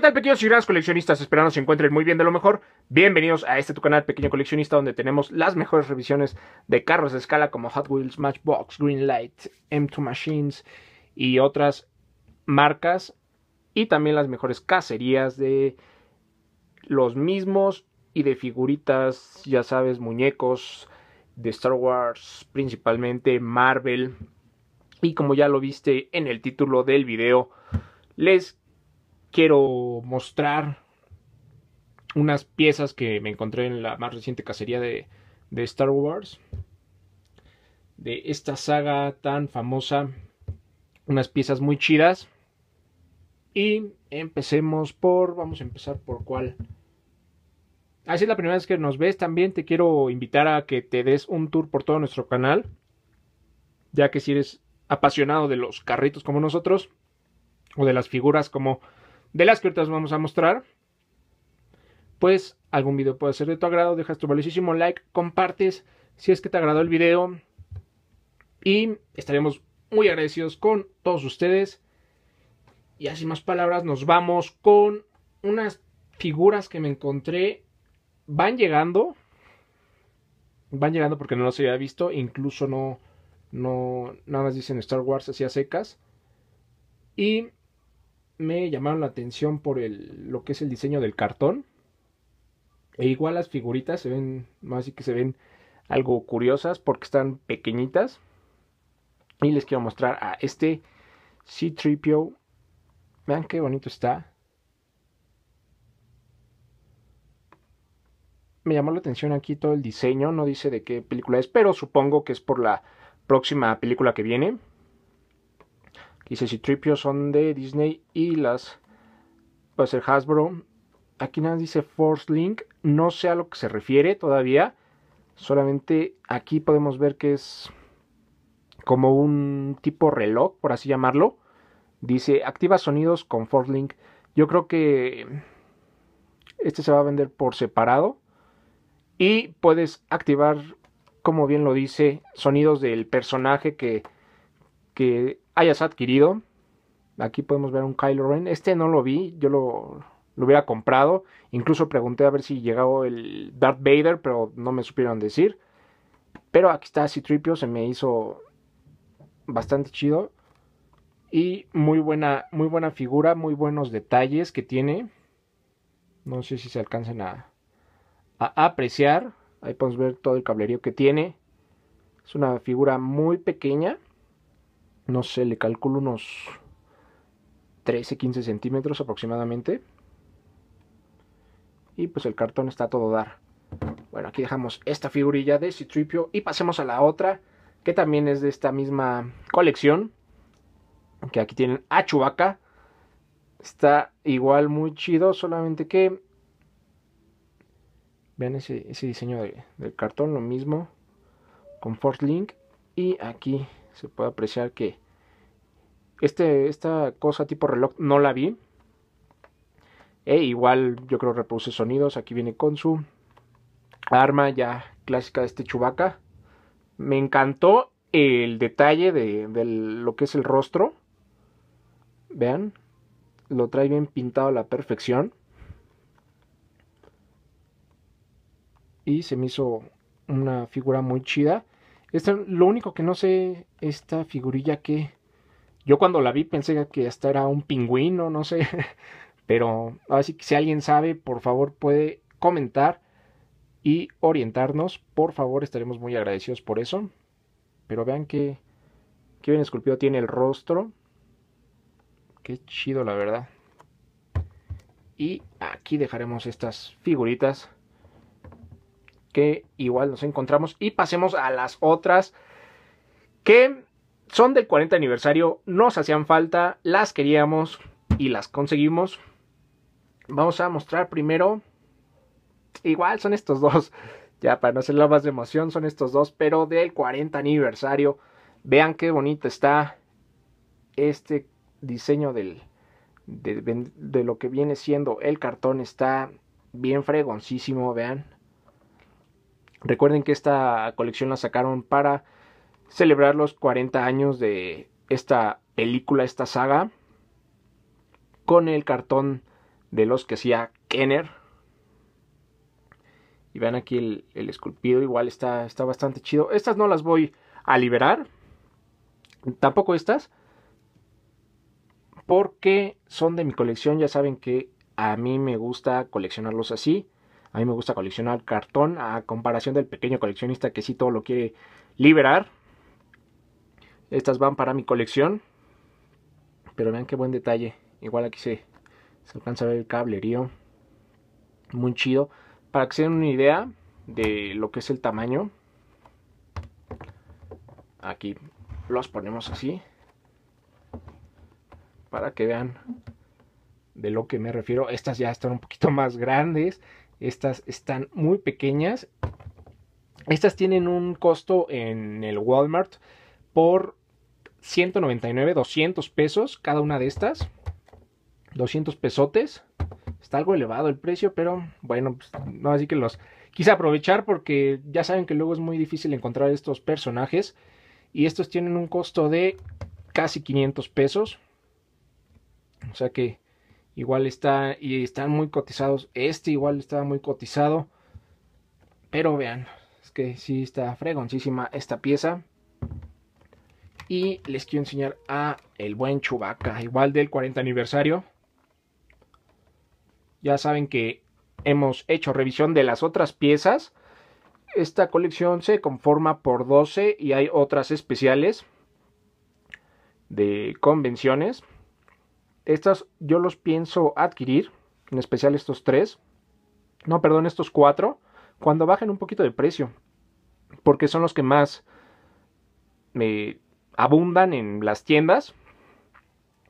¿qué tal pequeños y grandes coleccionistas? Esperando se encuentren muy bien de lo mejor. Bienvenidos a este tu canal Pequeño Coleccionista donde tenemos las mejores revisiones de carros de escala como Hot Wheels, Matchbox, Greenlight, M2 Machines y otras marcas. Y también las mejores cacerías de los mismos y de figuritas, ya sabes, muñecos de Star Wars, principalmente Marvel. Y como ya lo viste en el título del video, les quiero mostrar unas piezas que me encontré en la más reciente cacería de, Star Wars. De esta saga tan famosa. Unas piezas muy chidas. Y empecemos por... Vamos a empezar por cuál. Así es la primera vez que nos ves. También te quiero invitar a que te des un tour por todo nuestro canal. Ya que si eres apasionado de los carritos como nosotros. O de las figuras como de las que ahorita vamos a mostrar, pues algún video puede ser de tu agrado, dejas tu valiosísimo like, compartes si es que te agradó el video y estaremos muy agradecidos con todos ustedes. Y así más palabras, nos vamos con unas figuras que me encontré. Van llegando. Van llegando porque no las había visto. Incluso no. No. Nada más dicen Star Wars así secas. Y me llamaron la atención por el, lo que es el diseño del cartón. E igual las figuritas se ven, así que se ven algo curiosas porque están pequeñitas. Y les quiero mostrar a este C-Tripio. Vean qué bonito está. Me llamó la atención aquí todo el diseño, no dice de qué película es, pero supongo que es por la próxima película que viene y si Tripios son de Disney y las pues ser Hasbro. Aquí nada dice Force Link, no sé a lo que se refiere todavía. Solamente aquí podemos ver que es como un tipo reloj, por así llamarlo. Dice activa sonidos con Force Link. Yo creo que este se va a vender por separado y puedes activar, como bien lo dice, sonidos del personaje que, que hayas adquirido. Aquí podemos ver un Kylo Ren. Este no lo vi, yo lo, hubiera comprado. Incluso pregunté a ver si llegaba el Darth Vader, pero no me supieron decir. Pero aquí está Citripio, se me hizo bastante chido. Y muy buena, muy buena figura, muy buenos detalles que tiene. No sé si se alcancen a, a apreciar. Ahí podemos ver todo el cablerío que tiene. Es una figura muy pequeña no sé, le calculo unos 13, 15 centímetros aproximadamente. Y pues el cartón está todo dar. Bueno, aquí dejamos esta figurilla de Citripio y pasemos a la otra, que también es de esta misma colección. Que aquí tienen a Chubaca. Está igual muy chido, solamente que... Vean ese, diseño del cartón, lo mismo con Force Link. Y aquí se puede apreciar que este, esta cosa tipo reloj no la vi. E igual yo creo reproduce sonidos. Aquí viene con su arma ya clásica de este Chubaca. Me encantó el detalle de, de, lo que es el rostro. Vean, lo trae bien pintado a la perfección. Y se me hizo una figura muy chida lo único que no sé, esta figurilla que yo cuando la vi pensé que hasta era un pingüino, no sé. Pero así que si alguien sabe, por favor puede comentar y orientarnos. Por favor, estaremos muy agradecidos por eso. Pero vean que, qué bien esculpido tiene el rostro. Qué chido, la verdad. Y aquí dejaremos estas figuritas que igual nos encontramos. Y pasemos a las otras que son del 40 aniversario, nos hacían falta, las queríamos y las conseguimos. Vamos a mostrar primero, igual son estos dos, ya para no hacerla más de emoción, son estos dos, pero del 40 aniversario. Vean qué bonito está este diseño del, de lo que viene siendo el cartón, está bien fregoncísimo, vean Recuerden que esta colección la sacaron para celebrar los 40 años de esta película, esta saga, con el cartón de los que hacía Kenner. Y vean aquí el, el esculpido, igual está, está bastante chido. Estas no las voy a liberar, tampoco estas, porque son de mi colección. Ya saben que a mí me gusta coleccionarlos así a mí me gusta coleccionar cartón a comparación del pequeño coleccionista que sí todo lo quiere liberar. Estas van para mi colección. Pero vean qué buen detalle. Igual aquí se, alcanza a ver el cablerío. Muy chido. Para que se den una idea de lo que es el tamaño. Aquí los ponemos así. Para que vean de lo que me refiero. Estas ya están un poquito más grandes. Estas están muy pequeñas. Estas tienen un costo en el Walmart por 199, 200 pesos cada una de estas. 200 pesotes. Está algo elevado el precio, pero bueno, pues, no, así que los quise aprovechar porque ya saben que luego es muy difícil encontrar estos personajes. Y estos tienen un costo de casi 500 pesos. O sea que Igual está y están muy cotizados. Este igual está muy cotizado. Pero vean, es que sí está fregoncísima esta pieza. Y les quiero enseñar a el buen Chubaca, igual del 40 aniversario. Ya saben que hemos hecho revisión de las otras piezas. Esta colección se conforma por 12 y hay otras especiales de convenciones. Estas yo los pienso adquirir, en especial estos tres. No, perdón, estos cuatro. Cuando bajen un poquito de precio. Porque son los que más me abundan en las tiendas.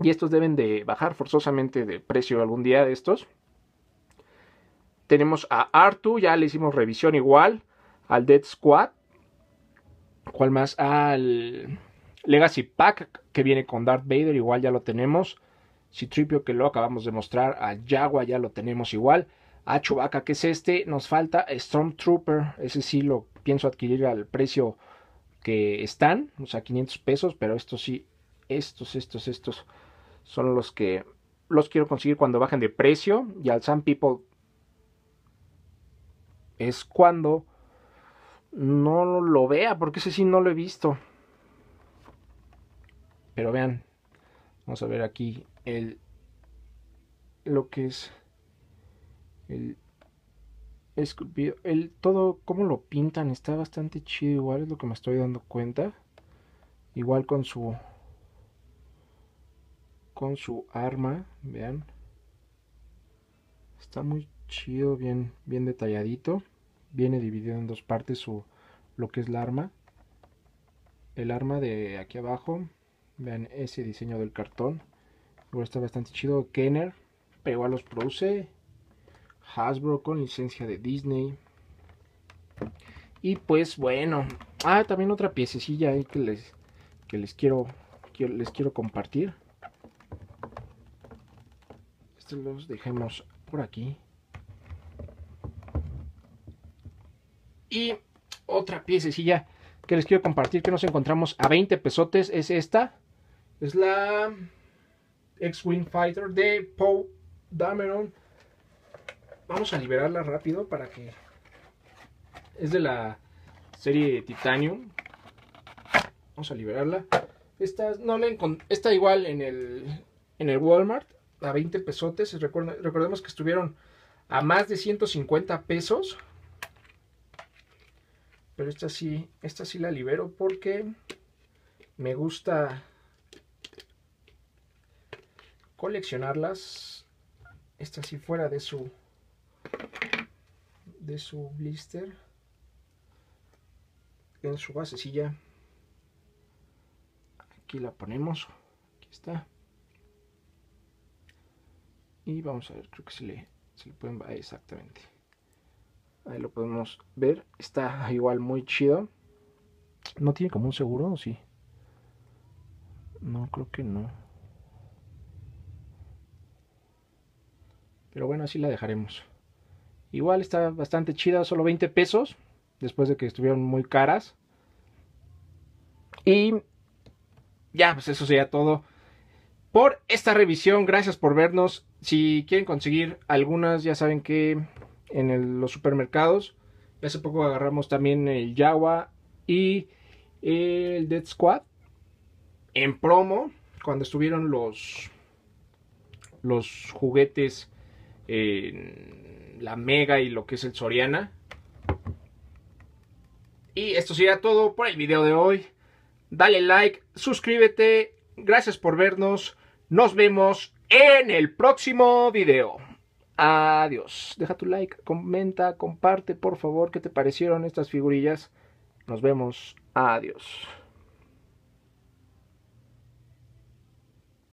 Y estos deben de bajar forzosamente de precio algún día de estos. Tenemos a Artu, ya le hicimos revisión igual. Al Dead Squad. ¿Cuál más? Al Legacy Pack que viene con Darth Vader, igual ya lo tenemos. Citripio que lo acabamos de mostrar, a Yagua ya lo tenemos igual, a Chubaca que es este, nos falta Stormtrooper, ese sí lo pienso adquirir al precio que están, o sea, 500 pesos, pero estos sí, estos, estos, estos son los que los quiero conseguir cuando bajen de precio y al Sun People es cuando no lo vea, porque ese sí no lo he visto. Pero vean, vamos a ver aquí el, lo que es el esculpido, el todo, como lo pintan, está bastante chido igual, es lo que me estoy dando cuenta. Igual con su, con su arma, vean. Está muy chido, bien, bien detalladito. Viene dividido en dos partes su, lo que es la arma. El arma de aquí abajo, vean ese diseño del cartón está bastante chido. Kenner, pero igual los produce. Hasbro con licencia de Disney. Y pues bueno. Ah, también otra piececilla ahí que les, que les quiero, les quiero compartir. Estos los dejemos por aquí. Y otra piececilla que les quiero compartir que nos encontramos a 20 pesotes es esta. Es la X-Wing Fighter de Poe Dameron. Vamos a liberarla rápido para que... Es de la serie Titanium. Vamos a liberarla. Esta, no la Esta igual en el, en el Walmart a 20 pesotes. recordemos que estuvieron a más de 150 pesos. Pero esta sí, esta sí la libero porque me gusta coleccionarlas. Esta si fuera de su de su blister en su basecilla aquí la ponemos aquí está y vamos a ver creo que se le, pueden exactamente ahí lo podemos ver está igual muy chido no tiene como un seguro o sí no creo que no Pero bueno, así la dejaremos. Igual está bastante chida, solo 20 pesos. Después de que estuvieron muy caras. Y ya, pues eso sería todo por esta revisión. Gracias por vernos. Si quieren conseguir algunas, ya saben que en los supermercados. Hace poco agarramos también el Jawa y el Dead Squad en promo cuando estuvieron los los juguetes en la Mega y lo que es el Soriana. Y esto sería todo por el video de hoy. Dale like, suscríbete, gracias por vernos. Nos vemos en el próximo video. Adiós. Deja tu like, comenta, comparte por favor qué te parecieron estas figurillas. Nos vemos. Adiós.